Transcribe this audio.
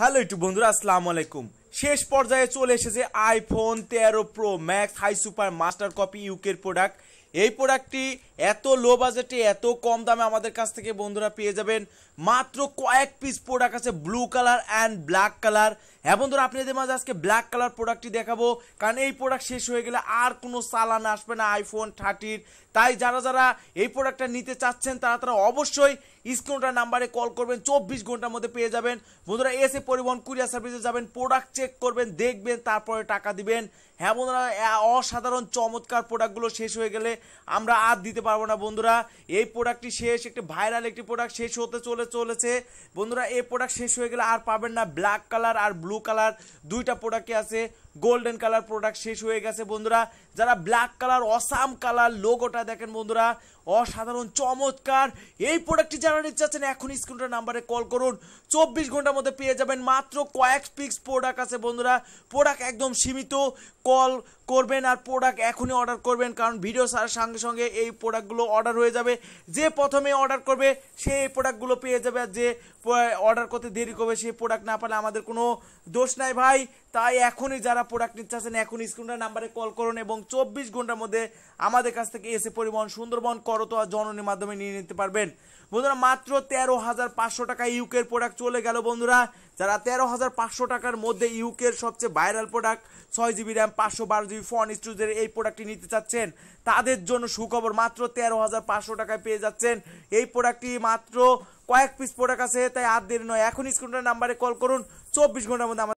hello একটু বন্ধুরা আসসালামু আলাইকুম শেষ পর্যায়ে চলে এসেছে আইফোন তেরো pro max high super master copy ইউকের প্রোডাক্ট এই প্রোডাক্টটি এত লো বাজেটে এত কম দামে আমাদের কাছ থেকে বন্ধুরা পেয়ে যাবেন মাত্র কয়েক পিস প্রোডাক্ট আছে blue colour and black colour হ্যাঁ বন্ধুরা আপনাদের মাঝে আজকে ব্ল্যাক কালার প্রোডাক্টটি দেখাবো কারণ এই প্রোডাক্ট শেষ হয়ে গেলে আর কোনো চালান আসবে না আইফোন থার্টির তাই যারা যারা এই প্রোডাক্টটা নিতে চাচ্ছেন তারা তারা অবশ্যই স্ক্রিনটা নাম্বারে কল করবেন চব্বিশ ঘন্টার মধ্যে পেয়ে যাবেন বন্ধুরা এসে পরিবহন কুরিয়ার সার্ভিসে যাবেন প্রোডাক্ট চেক করবেন দেখবেন তারপরে টাকা দিবেন হ্যাঁ বন্ধুরা অসাধারণ চমৎকার প্রোডাক্টগুলো শেষ হয়ে গেলে আমরা আর দিতে পারবো পারবো না বন্ধুরা এই প্রোডাক্টটি শেষ একটি ভাইরাল একটি প্রোডাক্ট শেষ হতে চলে চলেছে বন্ধুরা এই প্রোডাক্ট শেষ হয়ে গেলে আর পাবেন না ব্ল্যাক কালার আর ব্লু কালার দুইটা প্রোডাক্টই আছে গোল্ডেন কালার প্রোডাক্ট শেষ হয়ে গেছে বন্ধুরা যারা ব্ল্যাক কালার অসাম কালার লোগোটা দেখেন বন্ধুরা অসাধারণ চমৎকার এই প্রোডাক্টটি জানা নিতে চাচ্ছেন এখন স্ক্রিনটা নাম্বারে কল করুন চব্বিশ ঘন্টার মধ্যে পেয়ে যাবেন মাত্র কয়েক পিক্স প্রোডাক্ট আছে বন্ধুরা প্রোডাক্ট একদম সীমিত কল করবেন আর প্রোডাক্ট এখনই অর্ডার করবেন কারণ ভিডিও সারার সঙ্গে সঙ্গে এই প্রোডাক্টগুলো অর্ডার হয়ে যাবে যে প্রথমে অর্ডার করবে সে এই প্রোডাক্টগুলো পেয়ে যাবে আর যে অর্ডার করতে দেরি করবে সে প্রোডাক্ট না পেলে আমাদের কোনো দোষ নাই ভাই তাই এখনই যারা প্রোডাক্ট নিতে চাচ্ছেন এখন স্ক্রিনটার নাম্বারে কল করুন এবং চব্বিশ ঘন্টার মধ্যে আমাদের কাছ থেকে এসে পরিবহন সুন্দরবন করতোয়া জননীর মাধ্যমে নিয়ে নিতে পারবেন বন্ধুরা মাত্র তেরো হাজার পাঁচশো টাকা ইউকের প্রোডাক্ট চলে গেল বন্ধুরা যারা তেরো হাজার পাঁচশো টাকার মধ্যে ইউকের সবচেয়ে ভাইরাল প্রোডাক্ট ছয় জিবি র্যাম পাঁচশো বারো জিবি ফোন স্টুজের এই প্রোডাক্টটি নিতে চাচ্ছেন তাদের জন্য সুখবর মাত্র তেরো হাজার পাঁচশো টাকায় পেয়ে যাচ্ছেন এই প্রোডাক্টটি মাত্র কয়েক পিস প্রোডাক্ট আছে তাই আর দেরি নয় এখন স্ক্রিনটার নাম্বারে কল করুন চব্বিশ ঘন্টার মধ্যে